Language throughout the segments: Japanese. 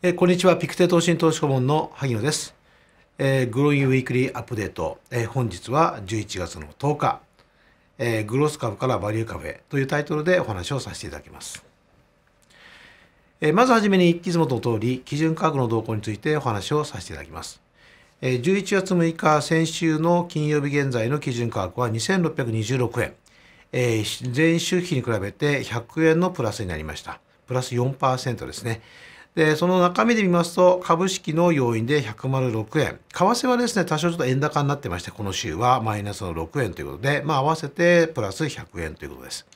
えー、こんにちは、ピクテ投資投資顧問の萩野です。えー、グロインウィークリーアップデート、えー、本日は11月の10日、えー、グロス株からバリューカフェというタイトルでお話をさせていただきます。えー、まずはじめに、いつもの通り、基準価格の動向についてお話をさせていただきます。えー、11月6日、先週の金曜日現在の基準価格は2626円。えー、前週比に比べて100円のプラスになりました。プラス4%ですね。でその中身で見ますと株式の要因で106円為替はですね多少ちょっと円高になってましてこの週はマイナスの6円ということで、まあ、合わせてプラス100円ということです。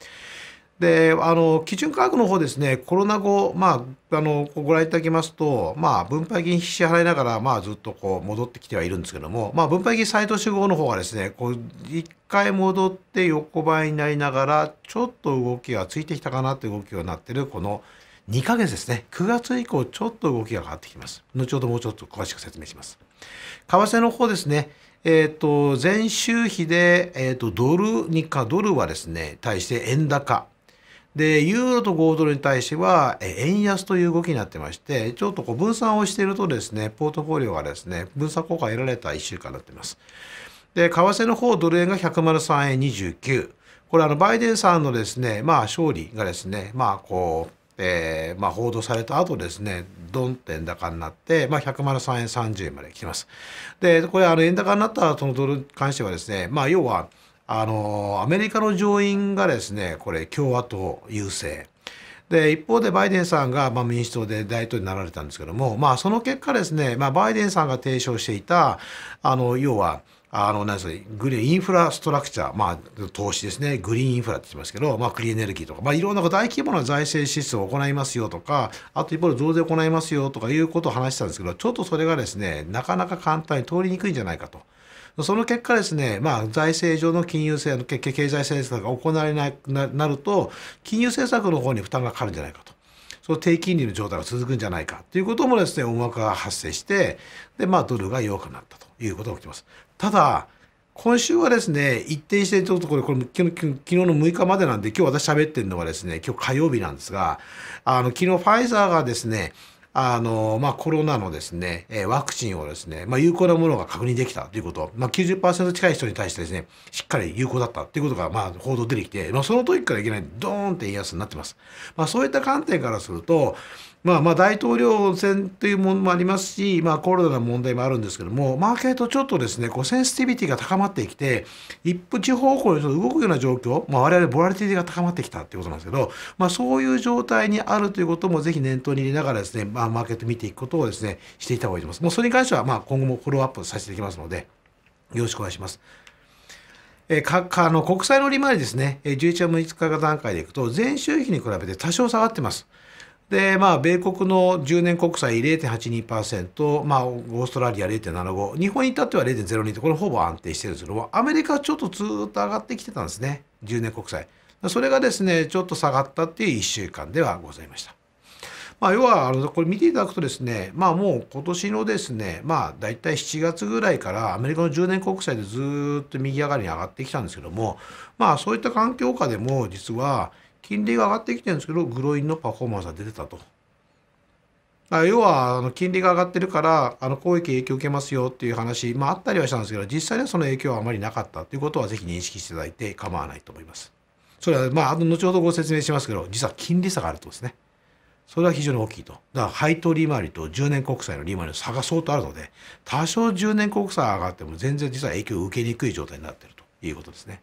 であの基準価格の方ですねコロナ後、まあ、あのご覧いただきますと、まあ、分配金支払いながら、まあ、ずっとこう戻ってきてはいるんですけども、まあ、分配金再投資後の方がですねこう1回戻って横ばいになりながらちょっと動きがついてきたかなという動きになってるこの2ヶ月ですね9月以降ちょっと動きが変わってきます後ほどもうちょっと詳しく説明します為替の方ですねえっ、ー、と前週比で、えーと、ドルにかドルはですね対して円高でユーロと5ドルに対しては円安という動きになってましてちょっとこう分散をしているとですねポートフォリオがですね分散効果得られた1週間になってますで為替の方ドル円が103円29これあのバイデンさんのですねまあ勝利がですねまあこうえー、まあ、報道された後ですねドンって円高になって、まあ、103円30円まで来てます。でこれあの円高になったそのドルに関してはですね、まあ、要はあのアメリカの上院がですねこれ共和党優勢。で一方でバイデンさんが、まあ、民主党で大統領になられたんですけども、まあ、その結果ですね、まあ、バイデンさんが提唱していたあの要はあの、何ですか、グリーンインフラストラクチャー、まあ、投資ですね、グリーンインフラって言ってますけど、まあ、クリーンエネルギーとか、まあ、いろんな大規模な財政支出を行いますよとか、あと一方で増税を行いますよとかいうことを話してたんですけど、ちょっとそれがですね、なかなか簡単に通りにくいんじゃないかと。その結果ですね、まあ、財政上の金融政経済政策が行われなくなると、金融政策の方に負担がかかるんじゃないかと。その低金利の状態が続くんじゃないかということもですね、思惑が発生して、で、まあ、ドルが弱くなったということが起きます。ただ、今週はですね、一定してちょっとこれ、これ昨日昨日の6日までなんで、今日私喋ってるのはですね、今日火曜日なんですが、あの、昨日ファイザーがですね、あの、まあ、コロナのですね、ワクチンをですね、まあ、有効なものが確認できたということ、まあ90、近い人に対してですね、しっかり有効だったということが、まあ、報道出てきて、まあ、その時からいけない、ドーンってやすになってます。まあ、そういった観点からすると、まあまあ大統領選というものもありますし、まあコロナの問題もあるんですけども、マーケットちょっとですね、こうセンシティビティが高まってきて、一歩地方向にちょっと動くような状況、まあ我々ボラティティが高まってきたということなんですけど、まあそういう状態にあるということもぜひ念頭に入れながらですね、まあマーケット見ていくことをですね、していた方がいいと思います。もうそれに関してはまあ今後もフォローアップさせていきますので、よろしくお願いします。えかあの国債の利回りですね、11月6日段階でいくと、前週比に比べて多少下がってます。で、まあ、米国の10年国債0.82%、まあ、オーストラリア0.75、日本に至っては0.02と、これほぼ安定してるんですけども、アメリカはちょっとずっと上がってきてたんですね、10年国債。それがですね、ちょっと下がったっていう1週間ではございました。まあ、要は、あの、これ見ていただくとですね、まあもう今年のですね、まあ大体7月ぐらいからアメリカの10年国債でずっと右上がりに上がってきたんですけども、まあそういった環境下でも実は、金利が上がってきてるんですけどグロインのパフォーマンスが出てたと。あ要はあの金利が上がってるからあの公益影響受けますよっていう話、まあ、あったりはしたんですけど実際にはその影響はあまりなかったということはぜひ認識していただいて構わないと思います。それはまあ後ほどご説明しますけど実は金利差があるとですねそれは非常に大きいとだから配当利回りと10年国債の利回りの差が相当あるので多少10年国債上がっても全然実は影響を受けにくい状態になってるということですね。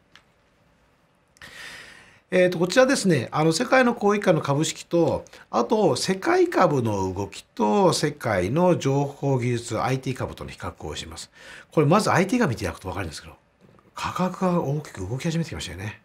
えー、とこちらですねあの世界の広域価の株式とあと世界株の動きと世界の情報技術 IT 株との比較をしますこれまず IT が見ていただくと分かるんですけど価格が大きく動き始めてきましたよね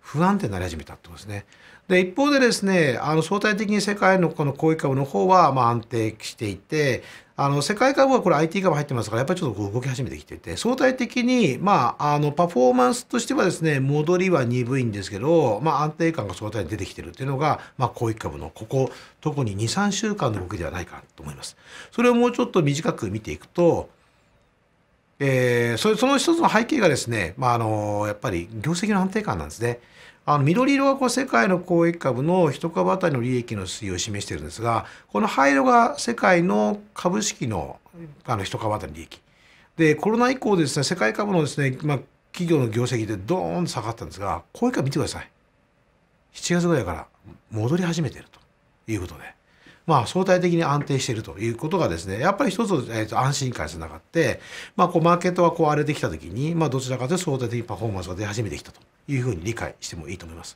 不安定になり始めたってことですねで一方でですねあの相対的に世界のこの広域株の方はまあ安定していてあの世界株はこれ IT 株入ってますからやっぱりちょっとこう動き始めてきてて相対的にまああのパフォーマンスとしてはですね戻りは鈍いんですけどまあ安定感が相対に出てきてるっていうのがまあ高一株のここ特に23週間の動きではないかと思います。それをもうちょっと短く見ていくとえそれその一つの背景がですね、まあ、あのやっぱり業績の安定感なんですね。あの緑色がこう世界の公益株の1株当たりの利益の推移を示しているんですがこの灰色が世界の株式のあの1株当たり利益でコロナ以降ですね世界株のですね、まあ、企業の業績でドーンと下がったんですが公益株見てください7月ぐらいから戻り始めているということで。まあ、相対的に安定しているということがですね、やっぱり一つ、えー、と安心感につながって、まあ、こうマーケットはこう荒れてきたときに、まあ、どちらかというと相対的にパフォーマンスが出始めてきたというふうに理解してもいいと思います。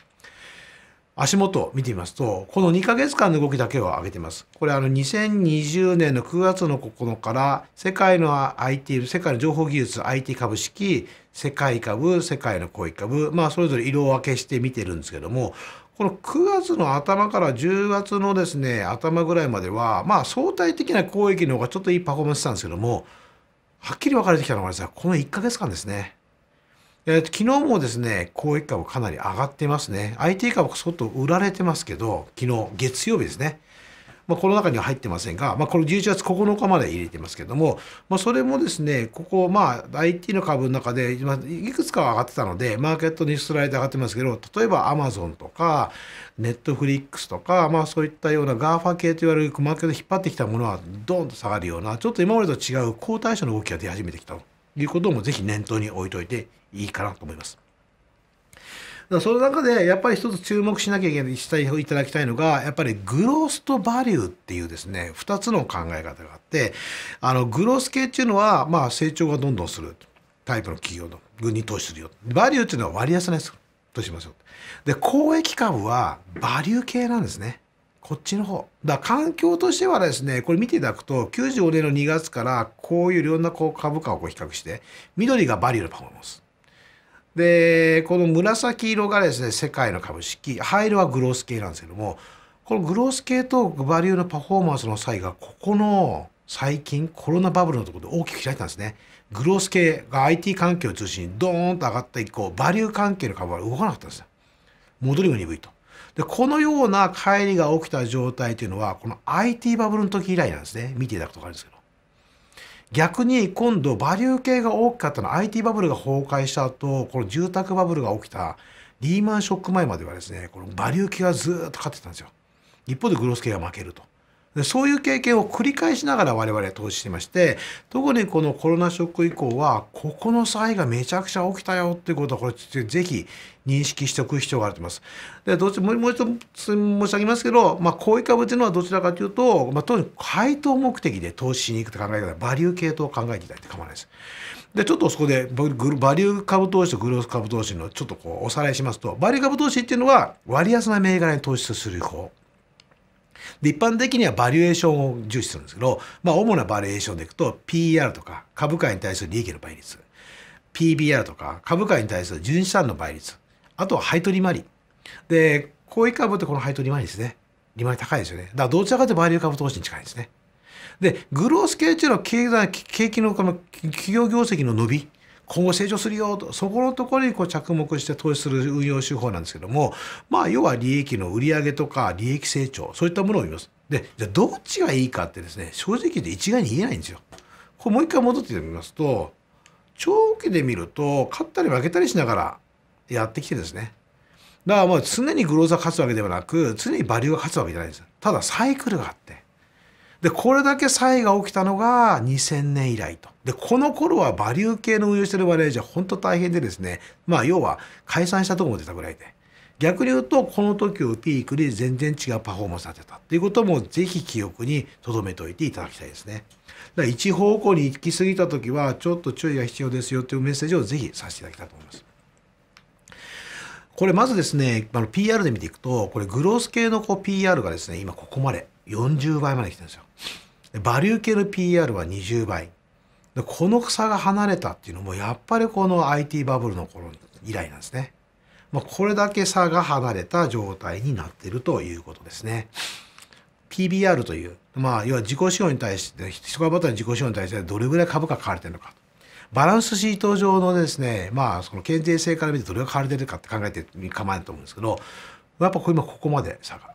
足元を見てみますと、この2ヶ月間の動きだけを上げています。これあの2020年の9月の9日から世界の IT、世界の情報技術、IT 株式、世界株、世界の小売株、まあそれぞれ色分けして見てるんですけども、この9月の頭から10月のですね頭ぐらいまではまあ相対的な交易の方がちょっといいパフォーマンスしたんですけどもはっきり分かれてきたのがですねこの1ヶ月間ですね。えー、昨日もですね、交易株かなり上がってますね。IT 株が相当売られてますけど、昨日月曜日ですね。まあ、この中には入ってませんが、まあ、これ11月9日まで入れてますけども、まあ、それもですね、ここ、まあ、IT の株の中で、いくつかは上がってたので、マーケットにスライド上がってますけど、例えば Amazon とか、Netflix とか、まあ、そういったような GAFA 系と言われるマーケットを引っ張ってきたものは、ドーンと下がるような、ちょっと今までと違う好対象の動きが出始めてきたということも、ぜひ念頭に置いといていいかなと思います。その中でやっぱり一つ注目しなきゃいけないしていただきたいのがやっぱりグロースとバリューっていうですね2つの考え方があってあのグロース系っていうのはまあ成長がどんどんするタイプの企業の軍に投資するよバリューっていうのは割安なやつとしましょうで公益株はバリュー系なんですね。こっちの方。だ環境としてはですね、これ見ていただくと、95年の2月からこういういろんなこう株価をこう比較して、緑がバリューのパフォーマンス。でこの紫色がですね世界の株式灰色はグロース系なんですけどもこのグロース系とバリューのパフォーマンスの際がここの最近コロナバブルのところで大きく開いたんですね。グロース系が IT 関係を中心にドーンと上がった以降バリュー関係の株は動かなかったんですよ。戻りも鈍いと。でこのような乖離が起きた状態というのはこの IT バブルの時以来なんですね見ていただくと分かるんですけど。逆に今度バリュー系が大きかったのは IT バブルが崩壊した後この住宅バブルが起きたリーマンショック前まではですねこのバリュー系がずっと勝ってたんですよ一方でグロス系が負けるとでそういう経験を繰り返しながら我々は投資してまして特にこのコロナショック以降はここの差異がめちゃくちゃ起きたよっていうことはこれぜひ認識しておく必要があると思います。でどっちももう一つ申し上げますけど、まあ、高位株っていうのはどちらかというと、まあ、特に配当目的で投資しに行くと考えたらバリュー系統を考えていただいて構わないです。でちょっとそこでバリュー株投資とグロース株投資のちょっとこうおさらいしますとバリュー株投資っていうのは割安な銘柄に投資する方で、一般的にはバリエーションを重視するんですけど、まあ、主なバリエーションでいくと、PR とか株価に対する利益の倍率、PBR とか株価に対する純資産の倍率、あとは配当利回り。で、高位株ってこの配当利回りですね。利回り高いですよね。だからどちらかというとバリュー株投資に近いんですね。で、グロース系っていうのは経済、景気のこの企業業績の伸び今後成長するよとそこのところにこう着目して投資する運用手法なんですけどもまあ要は利益の売上とか利益成長そういったものを見ます。でじゃあどっちがいいかってですね正直言て一概に言えないんですよ。これもう一回戻ってみますと長期で見ると勝ったり負けたりしながらやってきてですねだからもう常にグローザー勝つわけではなく常にバリューが勝つわけじゃないんですただサイクルがあってでこれだけ差異が起きたのが2000年以来とで、この頃はバリュー系の運用してる割合じゃ本当大変でですね、まあ要は解散したとこも出たぐらいで。逆に言うと、この時をピークに全然違うパフォーマンスが出たっていうこともぜひ記憶に留めておいていただきたいですね。だから一方向に行き過ぎた時はちょっと注意が必要ですよというメッセージをぜひさせていただきたいと思います。これまずですね、あの PR で見ていくと、これグロース系のこう PR がですね、今ここまで40倍まで来てるんですよ。バリュー系の PR は20倍。でこの差が離れたっていうのもやっぱりこの IT バブルの頃以来なんですね。まあ、これだけ差が離れた状態になってるということですね。PBR という、まあ、要は自己資本に対して、人株当たりの自己資本に対してどれぐらい株価買われてるのか。バランスシート上のですね、まあ、その健全性から見てどれが買われてるかって考えて構えると思うんですけど、やっぱ今ここまで差が。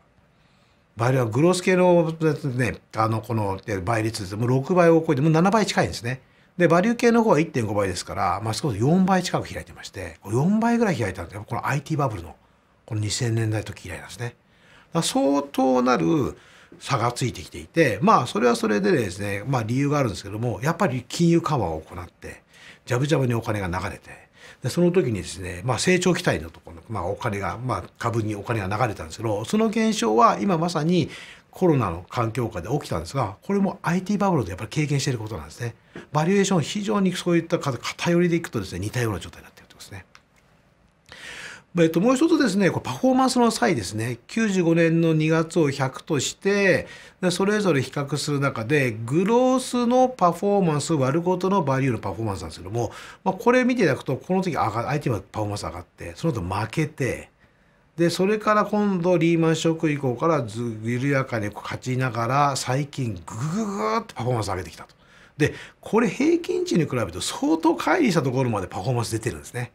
倍はグロス系のね、あの、この倍率です。も6倍を超えて、もう7倍近いんですね。で、バリュー系の方は1.5倍ですから、まあ、少し4倍近く開いてまして、4倍ぐらい開いたんで、この IT バブルの、この2000年代時以来なんですね。相当なる差がついてきていて、まあ、それはそれでですね、まあ、理由があるんですけども、やっぱり金融緩和を行って、ジャブジャブにお金が流れて、でその時にですね、まあ、成長期待のところの、まあ、お金が、まあ、株にお金が流れたんですけどその現象は今まさにコロナの環境下で起きたんですがこれも IT バブルでやっぱり経験していることなんですね。バリエーション非常にそういった偏りでいくとですね似たような状態になっているということですね。えっと、もう一つですね、こパフォーマンスの際ですね、95年の2月を100として、それぞれ比較する中で、グロースのパフォーマンス、割ることのバリューのパフォーマンスなんですけども、まあ、これ見ていただくと、この時 i が、相手はパフォーマンス上がって、その後負けて、でそれから今度リーマンショック以降からず緩やかに勝ちながら最近グググッとっパフォーマンス上げてきたと。でこれ平均値に比べると相当乖離したところまでパフォーマンス出てるんですね。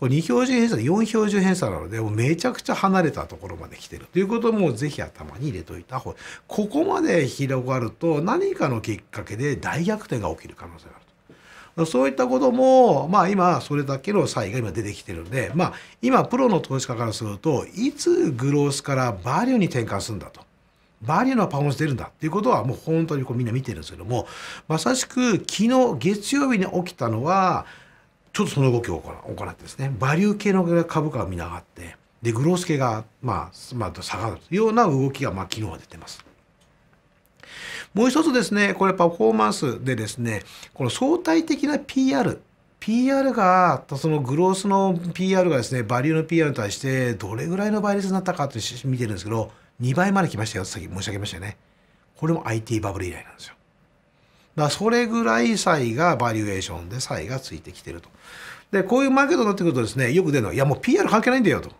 これ2標準偏差で4標準偏差なのでもうめちゃくちゃ離れたところまで来てるということもぜひ頭に入れといた方ここまで広がると何かのきっかけで大逆転が起きる可能性がある。そういったことも、まあ、今それだけの差異が今出てきてるんで、まあ、今プロの投資家からするといつグロースからバリューに転換するんだと。バリューのパフォーマンス出るんだっていうことはもう本当にこうみんな見てるんですけどもまさしく昨日月曜日に起きたのはちょっとその動きを行ってですねバリュー系の株価がみながってでグロース系がまあ、まあ、下がるような動きがまあ昨日は出てます。もう一つですね、これパフォーマンスでですね、この相対的な PR PR が、そのグロースの PR がですね、バリューの PR に対してどれぐらいの倍率になったかって見てるんですけど、2倍まで来ましたよってき申し上げましたよね。これも IT バブル以来なんですよ。だからそれぐらい異がバリュエーションで異がついてきてると。で、こういうマーケットになってくるとですね、よく出るのは、いやもう PR 関係ないんだよと。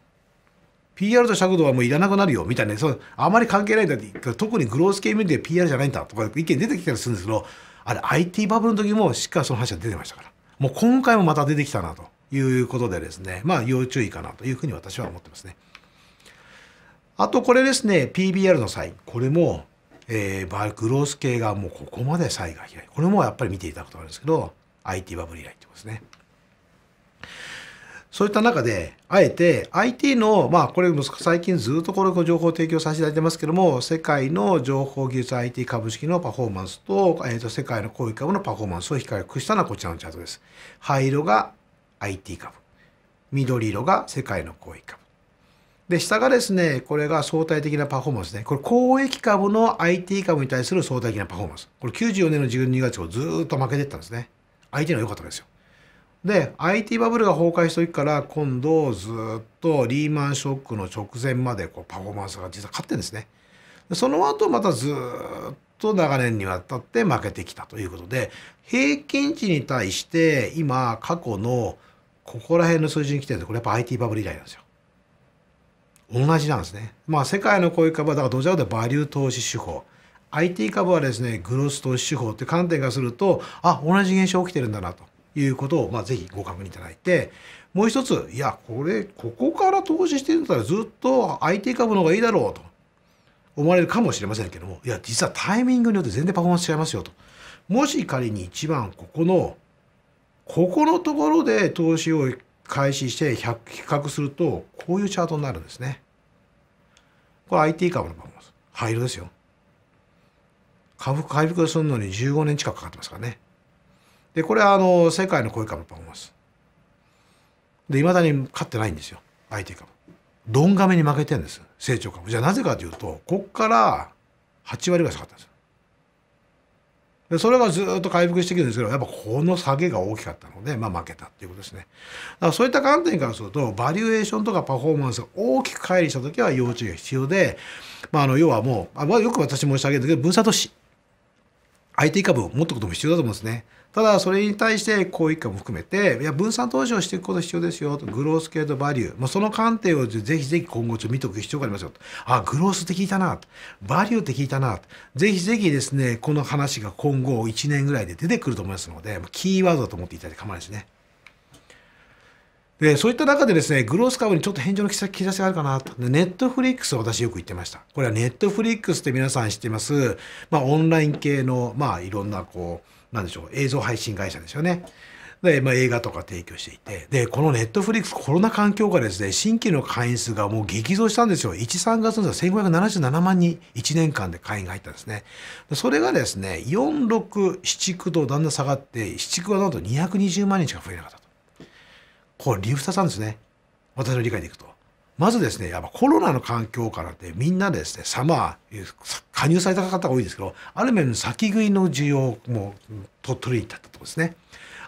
PR と尺度はもういらなくなるよみたいな、ね、そのあまり関係ないんだって特にグロース系メディア PR じゃないんだとか意見出てきたりするんですけどあれ IT バブルの時もしっかりその話が出てましたからもう今回もまた出てきたなということでですねまあ要注意かなというふうに私は思ってますね。あとこれですね PBR の際これも、えー、グロース系がもうここまで差異が開いこれもやっぱり見ていただくとあるんですけど IT バブル以来ってことですね。そういった中で、あえて IT の、まあこれ最近ずっとこれ情報提供させていただいてますけども、世界の情報技術 IT 株式のパフォーマンスと、えっ、ー、と、世界の広域株のパフォーマンスを比較したのはこちらのチャートです。灰色が IT 株、緑色が世界の広域株。で、下がですね、これが相対的なパフォーマンスね。これ、公益株の IT 株に対する相対的なパフォーマンス。これ、94年の12月をずっと負けてったんですね。相手の良かったですよ。で IT バブルが崩壊して時から今度ずっとリーマンショックの直前までこうパフォーマンスが実は勝ってんですね。その後またずっと長年にわたって負けてきたということで平均値に対して今過去のここら辺の数字に来てるんでこれやっぱ IT バブル以来なんですよ。同じなんですね。まあ世界のこういう株はだからどちらかというとバリュー投資手法。IT 株はですねグロス投資手法って観点からするとあ同じ現象起きてるんだなと。いうことを、まあ、ぜひご確認いただいて、もう一つ、いや、これ、ここから投資してるんだったらずっと IT 株の方がいいだろうと思われるかもしれませんけども、いや、実はタイミングによって全然パフォーマンス違いますよと。もし仮に一番ここの、ここのところで投資を開始して比較すると、こういうチャートになるんですね。これ IT 株のパフォーマンス。灰色ですよ。回復するのに15年近くかかってますからね。でこれはあの世界の声株のパフォーマでいまだに勝ってないんですよ IT 株ドンガメに負けてんです成長株じゃあなぜかというとここから8割ぐらい下がったんですでそれがずっと回復してきるんですけどやっぱこの下げが大きかったので、まあ、負けたっていうことですねだからそういった観点からするとバリュエーションとかパフォーマンスが大きく乖離した時は要注意が必要で、まあ、あの要はもうあよく私申し上げるけど分散投資 IT 株を持っておくことも必要だと思うんですね。ただ、それに対してこういっ株も含めて、いや、分散投資をしていくこと必要ですよと、グロース系とバリュー、まあ、その観点をぜひぜひ今後ちょっと見ておく必要がありますよと。あ、グロースって聞いたなと。バリューって聞いたなと。ぜひぜひですね、この話が今後1年ぐらいで出てくると思いますので、キーワードだと思っていただいて構わないですね。で、そういった中でですね、グロース株にちょっと返上の兆しがあるかなと。ネットフリックス私よく言ってました。これはネットフリックスって皆さん知ってます、まあ、オンライン系の、まあ、いろんな、こう、なんでしょう、映像配信会社ですよね。で、まあ、映画とか提供していて、で、このネットフリックスコロナ環境下ですね、新規の会員数がもう激増したんですよ。1、3月の1577万人、1年間で会員が入ったんですね。それがですね、4、6、7、9とだんだん下がって、7、9はなんと220万人しか増えなかった。これリフ2つんですね。私の理解でいくと。まずですね、やっぱコロナの環境からってみんなですね、サマー、加入された方が多いんですけど、ある面の先食いの需要もと取り行ったってことですね。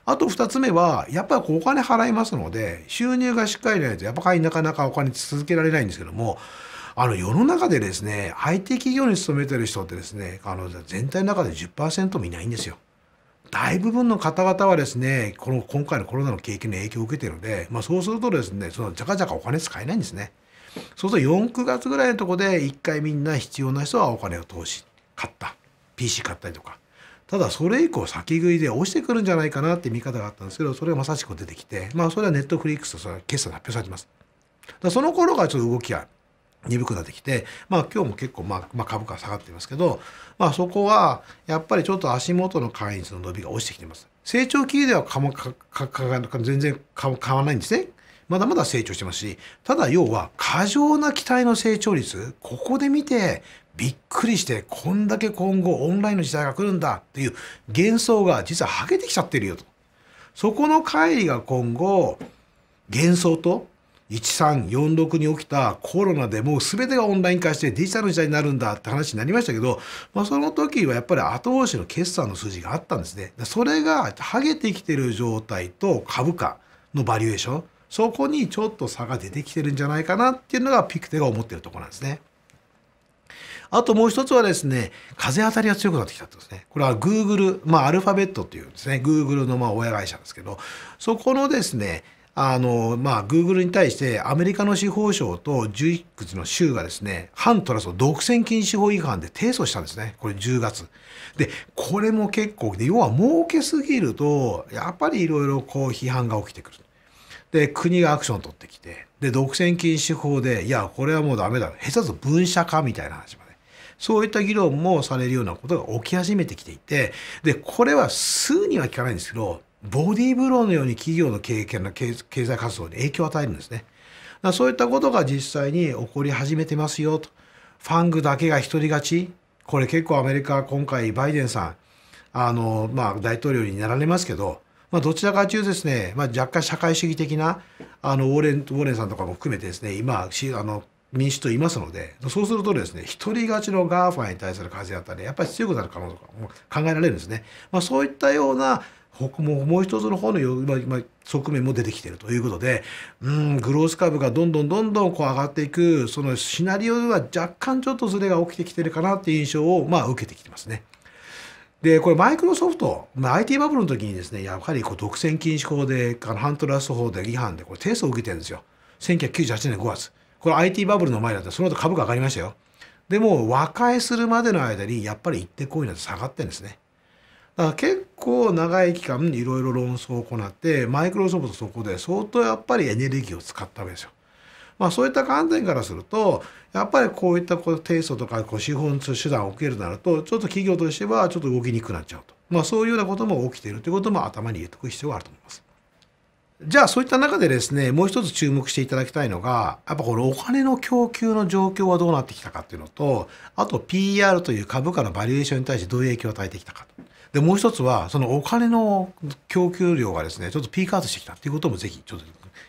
あと2つ目は、やっぱりお金払いますので、収入がしっかりないと、やっぱりなかなかお金続けられないんですけども、あの世の中でですね、IT 企業に勤めてる人ってですね、あの全体の中で10%もいないんですよ。大部分の方々はですねこの今回のコロナの経験の影響を受けてるので、まあ、そうするとですねそのじゃかじゃかお金使えないんですね。そうすると49月ぐらいのとこで一回みんな必要な人はお金を投資買った PC 買ったりとかただそれ以降先食いで落ちてくるんじゃないかなって見方があったんですけどそれがまさしく出てきてまあそれはネットフリックスと決算発表されてます。だその頃がちょっと動きが鈍くなってきて、まあ、今日も結構、まあ、まあ、株価下がっていますけど、まあ、そこはやっぱりちょっと足元の会員数の伸びが落ちてきてます。成長期ではかもかかか全然変わらないんですね。まだまだ成長してますし、ただ要は過剰な期待の成長率、ここで見てびっくりして、こんだけ今後オンラインの時代が来るんだっていう幻想が実ははげてきちゃってるよと。そこの乖離が今後、幻想と1346に起きたコロナでもう全てがオンライン化してデジタルの時代になるんだって話になりましたけど、まあ、その時はやっぱり後押しの決算の数字があったんですね。それがハゲてきてる状態と株価のバリュエーションそこにちょっと差が出てきてるんじゃないかなっていうのがピクテが思ってるところなんですね。あともう一つはですね、風当たりが強くなってきたってことですね。これは Google、まあアルファベットっていうんですね、Google のまあ親会社ですけど、そこのですね、あの、まあ、グーグルに対してアメリカの司法省と11の州がですね、反トラスを独占禁止法違反で提訴したんですね。これ10月。で、これも結構、で、要は儲けすぎると、やっぱりいろいろこう批判が起きてくる。で、国がアクションを取ってきて、で、独占禁止法で、いや、これはもうダメだ。下手と分社化みたいな話まで。そういった議論もされるようなことが起き始めてきていて、で、これは数には聞かないんですけど、ボディーブローのように企業の経験の経済活動に影響を与えるんですね。だそういったことが実際に起こり始めてますよと。ファングだけが独り勝ち。これ結構アメリカ今回バイデンさん、あの、まあ大統領になられますけど、まあ、どちらかというとですね、まあ、若干社会主義的なあのウォーレンウォーレンさんとかも含めてですね今あの民主党いますのでそうするとですね独人勝ちのガーファーに対する風当たりやっぱり強くなる可能性も考えられるんですね。まあ、そういったようなもう一つの方の、まあ、側面も出てきているということで、うん、グロース株がどんどんどんどんこう上がっていく、そのシナリオでは若干ちょっとずれが起きてきてるかなっていう印象を、まあ、受けてきてますね。で、これマイクロソフト、まあ、IT バブルの時にですね、やはりこう独占禁止法で、ハントラスト法で違反で、これ提訴を受けてるんですよ。1998年5月。これ IT バブルの前だったら、その後株価上がりましたよ。でも、和解するまでの間に、やっぱり一定行為なんて下がってるんですね。だから結構長い期間いろいろ論争を行ってマイクロソフトそこで相当やっぱりエネルギーを使ったわけですよ。まあ、そういった観点からするとやっぱりこういったこうテイストとかこう資本手段を受けるなるとちょっと企業としてはちょっと動きにくくなっちゃうと、まあ、そういうようなことも起きているということも頭に入れておく必要があると思います。じゃあそういった中でですねもう一つ注目していただきたいのがやっぱこのお金の供給の状況はどうなってきたかっていうのとあと PR という株価のバリエーションに対してどういう影響を与えてきたかと。でもう一つはそのお金の供給量がですねちょっとピークアウトしてきたっていうこともぜひちょっと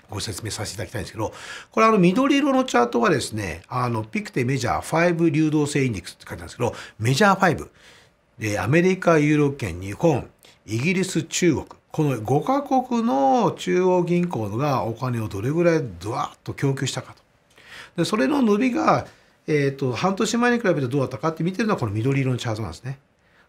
ご説明させていただきたいんですけどこれあの緑色のチャートはですねあのピクテメジャー5流動性インデックスって書いてあるんですけどメジャー5でアメリカユーロ圏日本イギリス中国この5カ国の中央銀行がお金をどれぐらいドワッと供給したかと。でそれの伸びが、えーと半年前に比べてどうだったかって見てるのはこの緑色のチャートなんですね。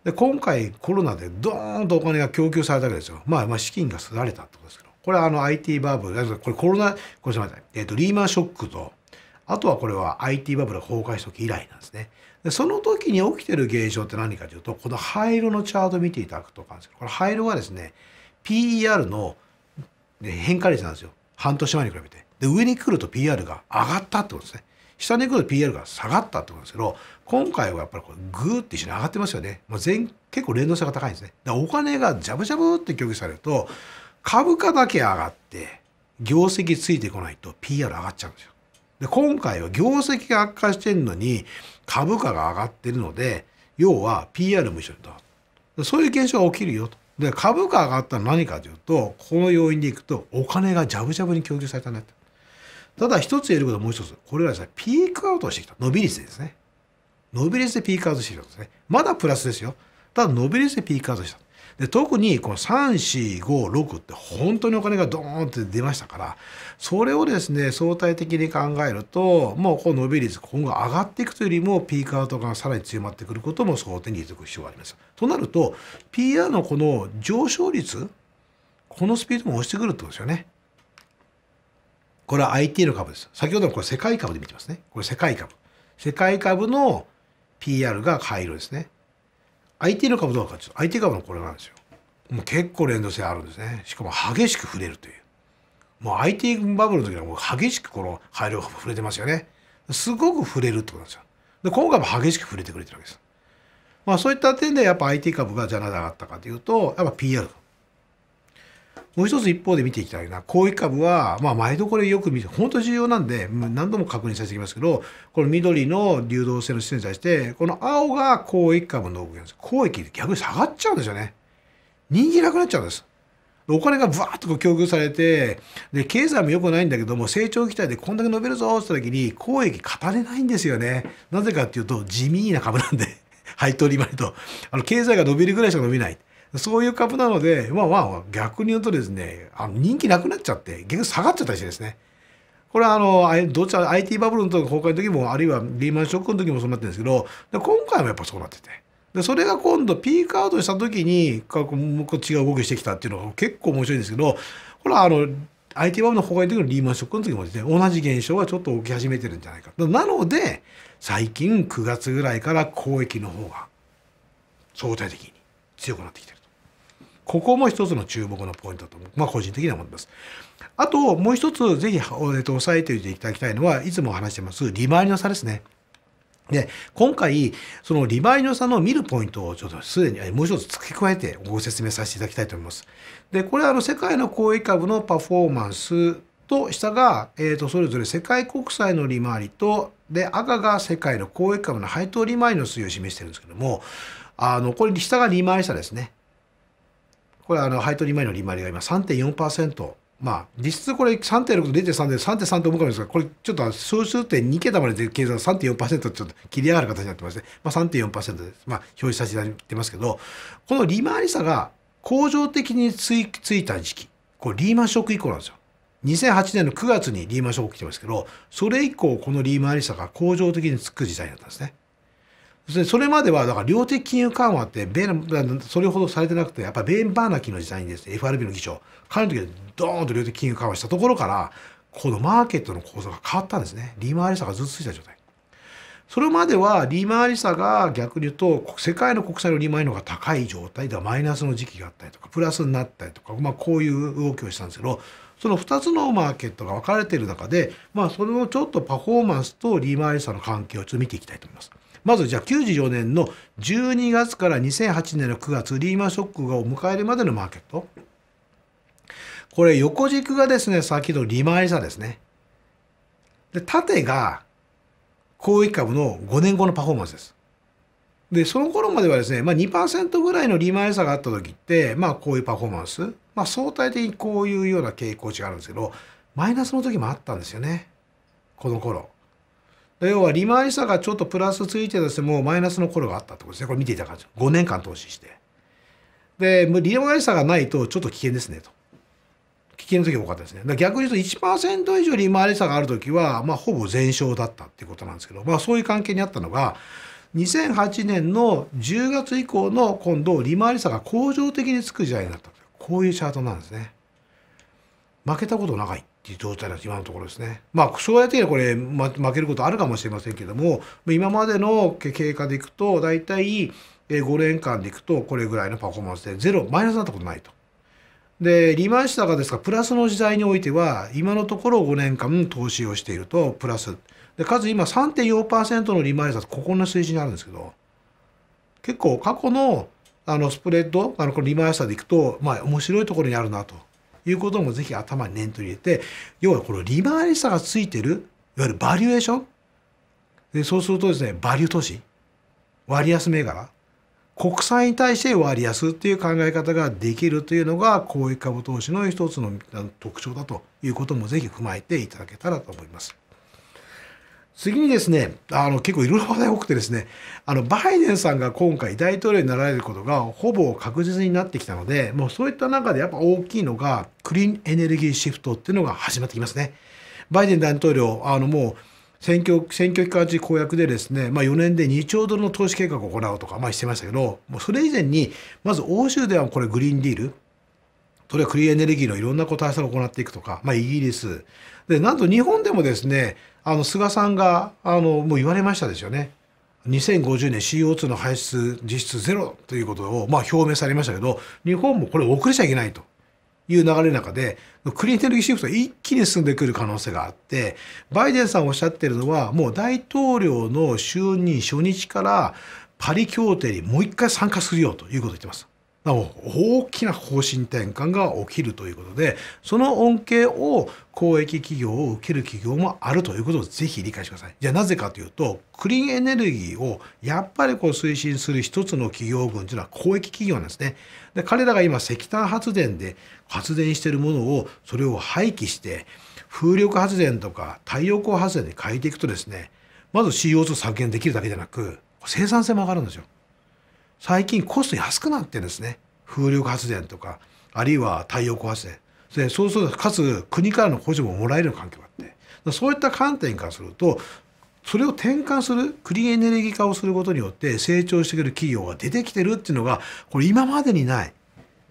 で今回コロナでドーンとお金が供給されたわけですよ。まあ、まあ資金がすられたってことですけど。これはあの IT バブル、これコロナ、これすみません、えっ、ー、と、リーマンショックと、あとはこれは IT バブル崩壊した時以来なんですね。で、その時に起きてる現象って何かというと、この灰色のチャート見ていただくと分かるんですけど、これ灰色はですね、PER の変化率なんですよ。半年前に比べて。で、上に来ると PR が上がったってことですね。下に行くと PR が下がったってことですけど、今回はやっぱりこれグーって一緒に上がってますよね。もう全結構連動性が高いんですね。だからお金がジャブジャブって供給されると、株価だけ上がって、業績ついてこないと PR 上がっちゃうんですよ。で、今回は業績が悪化してるのに、株価が上がってるので、要は PR も一緒だと。そういう現象が起きるよと。で、株価上がったのは何かというと、この要因でいくと、お金がジャブジャブに供給されたんだただ一つ言えることはもう一つ。これはですね、ピークアウトしてきた。伸び率ですね。伸び率でピークアウトしてきたんですね。まだプラスですよ。ただ伸び率でピークアウトした。で特にこの345って本当にお金がドーンって出ましたからそれをですね相対的に考えるともうこの伸び率今後上がっていくというよりもピークアウトがさらに強まってくることも想定に入れていく必要があります。となると PR のこの上昇率このスピードも落ちてくるってことですよね。これは IT の株です。先ほどのこれ世界株で見てますね。これ世界株。世界株の PR が灰色ですね。IT の株どうかていうと IT 株のこれなんですよ。もう結構連動性あるんですね。しかも激しく触れるという。もう IT バブルの時はもう激しくこの配慮が触れてますよね。すごく触れるってことなんですよ。で、今回も激しく触れてくれてるわけです。まあそういった点でやっぱ IT 株がじゃな上がったかというと、やっぱ PR もう一つ一方で見ていきたいな、高後株は、まあ、毎度これよく見て、本当重要なんで、何度も確認させていきますけど、この緑の流動性の視点に対して、この青が高遺株の動きなんです。後って逆に下がっちゃうんですよね。人気なくなっちゃうんです。お金がブワーッとこう供給されて、で、経済も良くないんだけども、成長期待でこんだけ伸びるぞって言った時に、公益語れないんですよね。なぜかっていうと、地味な株なんで、配当利回りと。あの、経済が伸びるぐらいしか伸びない。そういう株なので、まあまあ、逆に言うとですね、あの人気なくなっちゃって、逆に下がっちゃったしですね。これはあの、どっちは IT バブルの崩壊の時も、あるいはリーマンショックの時もそうなってるんですけど、で今回もやっぱそうなってて。で、それが今度ピークアウトした時に、こっ違う動きしてきたっていうのが結構面白いんですけど、これはあの、IT バブルの崩壊の時のリーマンショックの時もですね、同じ現象がちょっと起き始めてるんじゃないか。なので、最近9月ぐらいから公益の方が相対的に強くなってきてる。ここも一つの注目のポイントだと、まあ、個人的には思います。あと、もう一つ、ぜひ、えっと、押さえておいていただきたいのは、いつも話してます、利回りの差ですね。で、今回、その利回りの差の見るポイントをちょっとすでにもう一つ付け加えてご説明させていただきたいと思います。で、これはあの世界の公益株のパフォーマンスと下が、えー、とそれぞれ世界国債の利回りとで赤が世界の公益株の配当利回りの推移を示してるんですけどもあのこれ下が利回り差ですねこれあの配当利回りの利回りが今3.4%。まあ、実質これ3.6と0.3で3.3と思うかもですが、これちょっと数数点2桁までで計算3.4%ちょっと切り上がる形になってますね。まあ3.4%です。まあ表示させていただいてますけど、この利回り差が恒常的についついた時期、これリーマンショック以降なんですよ。2008年の9月にリーマンショック起きてますけど、それ以降この利回り差が恒常的につく時代だったんですね。それまではだから量的金融緩和って米それほどされてなくてやっぱベン・バーナキの時代にですね FRB の議長彼の時は、ドーンと量的金融緩和したところからこのマーケットの構造が変わったんですね利回り差がずっとついた状態それまでは利回り差が逆に言うと世界の国債の利回りの方が高い状態ではマイナスの時期があったりとかプラスになったりとか、まあ、こういう動きをしたんですけどその2つのマーケットが分かれている中で、まあ、それをちょっとパフォーマンスと利回り差の関係をちょっと見ていきたいと思います。まずじゃあ94年の12月から2008年の9月リーマンショックを迎えるまでのマーケットこれ横軸がですね先の利回り差ですねで縦が公益株の5年後のパフォーマンスですでその頃まではですね、まあ、2%ぐらいの利回り差があった時って、まあ、こういうパフォーマンス、まあ、相対的にこういうような傾向値があるんですけどマイナスの時もあったんですよねこの頃要は利回り差がちょっとプラスついてでしてもうマイナスの頃があったってことですね。これ見ていた感じ。5年間投資して。で、利回り差がないとちょっと危険ですねと。危険の時が多かったですね。逆に言うと1%以上利回り差がある時は、まあほぼ全勝だったっていうことなんですけど、まあそういう関係にあったのが、2008年の10月以降の今度利回り差が恒常的につく時代になった。こういうチャートなんですね。負けたこと長い。自動車の今のところですね。まあ将来的にはこれ、ま、負けることあるかもしれませんけども今までの経過でいくと大体5年間でいくとこれぐらいのパフォーマンスでゼロマイナスになったことないと。でリマンシタがですからプラスの時代においては今のところ5年間投資をしているとプラスでかつ今3.4%のリイ回り率ここの数字になるんですけど結構過去のあのスプレッドあのこの利回り差でいくとまあ面白いところにあるなということもぜひ頭に念頭に入れて、要はこの利回り差がついてる、いわゆるバリュエーション。で、そうするとですね、バリュー投資。割安銘柄。国債に対して割安っていう考え方ができるというのが、公益株投資の一つの特徴だということもぜひ踏まえていただけたらと思います。次にですね、あの結構いろいろ話題多くてですね、あのバイデンさんが今回大統領になられることがほぼ確実になってきたので、もうそういった中でやっぱ大きいのがクリーンエネルギーシフトっていうのが始まってきますね。バイデン大統領、あのもう選挙選挙期間中公約でですね、まあ、4年で2兆ドルの投資計画を行うとか、まあ、してましたけど、もうそれ以前に、まず欧州ではこれグリーンディール、それはクリーンエネルギーのいろんなこ対策を行っていくとか、まあ、イギリスでなんと日本でもですねあの菅さんがあのもう言われましたですよね。2050年 CO2 の排出実質ゼロということを、まあ、表明されましたけど日本もこれ遅れちゃいけないという流れの中でクリーンエネルギーシフトが一気に進んでくる可能性があってバイデンさんおっしゃってるのはもう大統領の就任初日からパリ協定にもう一回参加するよということを言ってます。なお大きな方針転換が起きるということでその恩恵を公益企業を受ける企業もあるということをぜひ理解してください。じゃあなぜかというとクリーンエネルギーをやっぱりこう推進する一つの企業群というのは公益企業なんですね。で彼らが今石炭発電で発電しているものをそれを廃棄して風力発電とか太陽光発電に変えていくとですねまず CO2 削減できるだけじゃなく生産性も上がるんですよ。最近コスト安くなってるんですね風力発電とかあるいは太陽光発電でそうするとかつ国からの補助ももらえる環境があってそういった観点からするとそれを転換するクリーンエネルギー化をすることによって成長してくる企業が出てきてるっていうのがこれ今までにない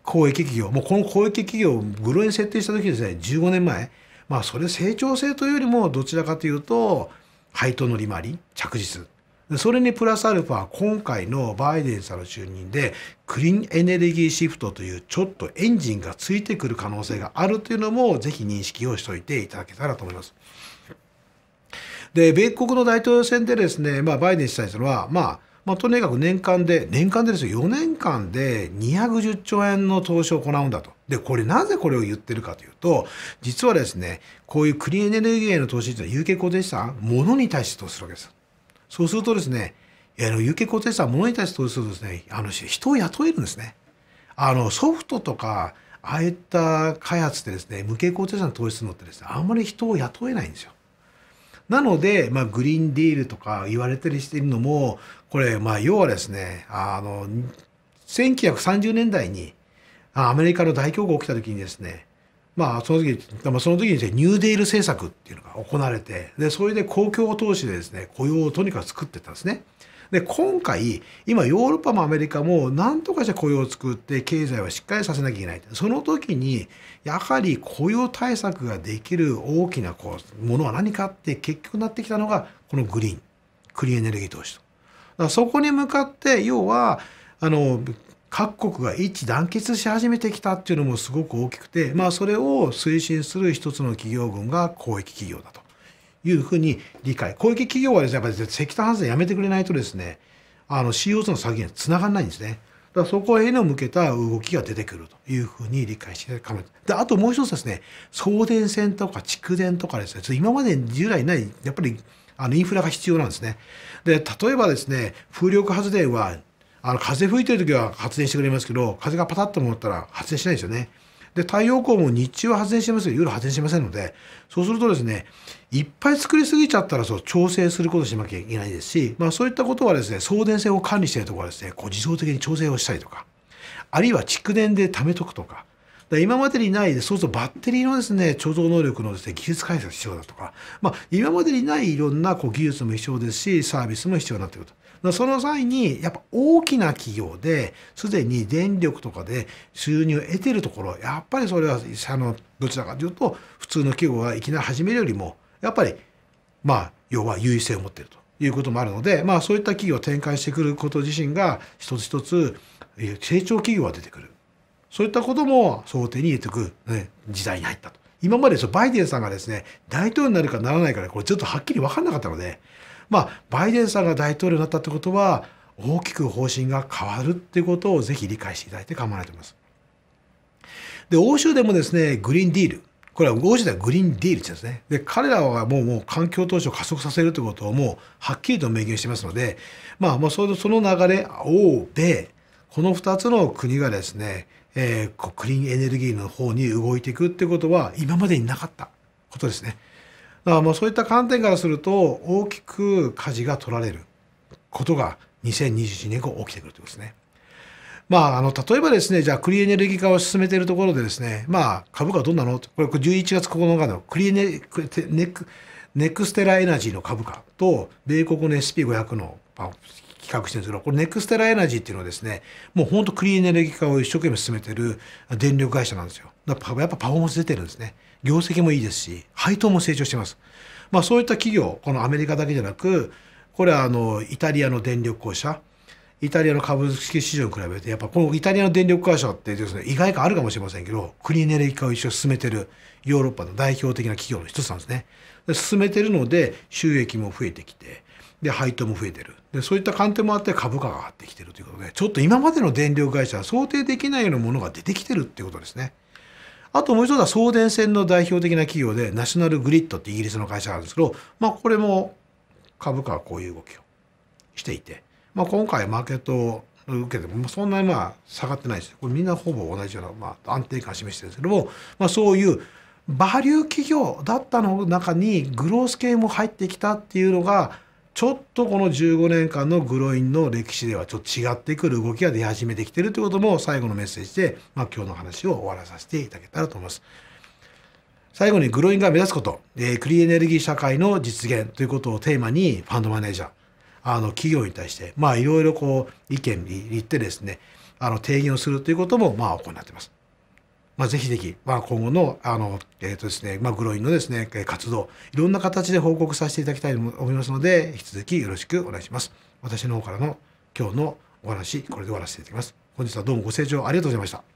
公益企業もうこの公益企業をグロに設定した時ですね15年前まあそれ成長性というよりもどちらかというと配当の利回り着実それにプラスアルファ、今回のバイデンさんの就任で、クリーンエネルギーシフトというちょっとエンジンがついてくる可能性があるというのも、ぜひ認識をしておいていただけたらと思います。で、米国の大統領選でですね、まあ、バイデン主催さんは、まあ、まあ、とにかく年間で、年間でですよ、4年間で210兆円の投資を行うんだと。で、これ、なぜこれを言ってるかというと、実はですね、こういうクリーンエネルギーへの投資というのは、有形固定資産、物に対して投資するわけです。そうするとですね、あの有形固定資産、物に対して投資するとですね、あの人を雇えるんですね。あのソフトとか、ああいった開発ってですね、無形固定資産投資するのってですね、あんまり人を雇えないんですよ。なので、まあ、グリーンディールとか言われたりしているのも、これ、まあ、要はですね、あの、1930年代に、アメリカの大恐慌が起きた時にですね、まあ、その時、まあ、その時にニューデール政策っていうのが行われて、で、それで公共投資でですね、雇用をとにかく作ってたんですね。で、今回、今ヨーロッパもアメリカもなんとかして雇用を作って経済はしっかりさせなきゃいけない。その時に、やはり雇用対策ができる大きなこう、ものは何かって結局なってきたのが、このグリーン、クリーンエネルギー投資と。だからそこに向かって、要は、あの各国が一致団結し始めてきたっていうのもすごく大きくて、まあ、それを推進する一つの企業群が公益企業だというふうに理解公益企業はですねやっぱり石炭発電やめてくれないとですねあの CO2 の削減につながらないんですね。だからそこへの向けた動きが出てくるというふうに理解して考えであともう一つですね送電線とか蓄電とかですね今まで従来ないやっぱりあのインフラが必要なんですね。で例えばですね風力発電はあの風吹いてる時は発電してくれますけど風がパタッと戻ったら発電しないですよね。で太陽光も日中は発電してますけど夜発電しませんのでそうするとですねいっぱい作りすぎちゃったらそう調整することしなきゃいけないですし、まあ、そういったことはですね送電線を管理しているところはですねこう自動的に調整をしたりとかあるいは蓄電で貯めとくとか。だ今までにない、で、そうするとバッテリーのですね、貯蔵能力のですね、技術開発が必要だとか、まあ、今までにないいろんなこう技術も必要ですし、サービスも必要になってくると。その際に、やっぱ大きな企業で、すでに電力とかで収入を得てるところ、やっぱりそれは、あの、どちらかというと、普通の企業がいきなり始めるよりも、やっぱり、まあ、要は優位性を持っているということもあるので、まあ、そういった企業を展開してくること自身が、一つ一つ、成長企業が出てくる。そういったことも想定に入れていく、ね、時代に入ったと。今までバイデンさんがですね、大統領になるかならないかで、これちょっとはっきり分かんなかったので、まあ、バイデンさんが大統領になったってことは大きく方針が変わるっていうことをぜひ理解していただいて構わないと思います。で欧州でもですねグリーンディールこれは欧州ではグリーンディールって言うんですね。で彼らはもうもう環境投資を加速させるということをもうはっきりと明言してますので、まあ、まあそのその流れ欧米この2つの国がですね、えー、クリーンエネルギーの方に動いていくってことは今までになかったことですね。だからもうそういった観点からすると大きく舵が取られることが2021年以降起きてくるということですね。まあ、あの例えばですね、じゃあ、クリーエネルギー化を進めているところでですね、まあ、株価どんなのこれ、11月9日のクリエネネクネクステラエナジーの株価と、米国の SP500 の、まあ、比較してるんですけど、これ、ネクステラエナジーっていうのはですね、もう本当、クリーエネルギー化を一生懸命進めている電力会社なんですよ。だからやっぱパフォーマンス出てるんですね。業績もいいですし、配当も成長してます。まあ、そういった企業、このアメリカだけじゃなく、これはあのイタリアの電力公社、イタリアの株式市場に比べて、やっぱこのイタリアの電力会社ってですね、意外感あるかもしれませんけど、クリーンエネルギー化を一緒進めてるヨーロッパの代表的な企業の一つなんですね。で進めてるので、収益も増えてきて、で、配当も増えてる。で、そういった観点もあって株価が上がってきてるということで、ちょっと今までの電力会社は想定できないようなものが出てきてるっていうことですね。あともう一つは送電線の代表的な企業で、ナショナルグリッドってイギリスの会社があるんですけど、まあこれも株価はこういう動きをしていて、まあ今回マーケットを受けても、そんなにまあ下がってないです。これみんなほぼ同じような、まあ安定感を示してるんですけども、まあそういうバリュー企業だったの中にグロース系も入ってきたっていうのが、ちょっとこの15年間のグロインの歴史ではちょっと違ってくる動きが出始めてきてるということも最後のメッセージで、まあ、今日の話を終わらさせていただけたらと思います。最後にグロインが目指すこと、えー、クリーンエネルギー社会の実現ということをテーマにファンドマネージャー、あの企業に対して、まあいろいろこう意見に言ってですね、あの提言をするということもまあ行っています。まあ、ぜひぜひ、まあ、今後の、あの、えっ、ー、とですね、まあ、グロインのですね、活動、いろんな形で報告させていただきたいと思いますので、引き続きよろしくお願いします。私の方からの今日のお話、これで終わらせていただきます。本日はどうもご清聴ありがとうございました。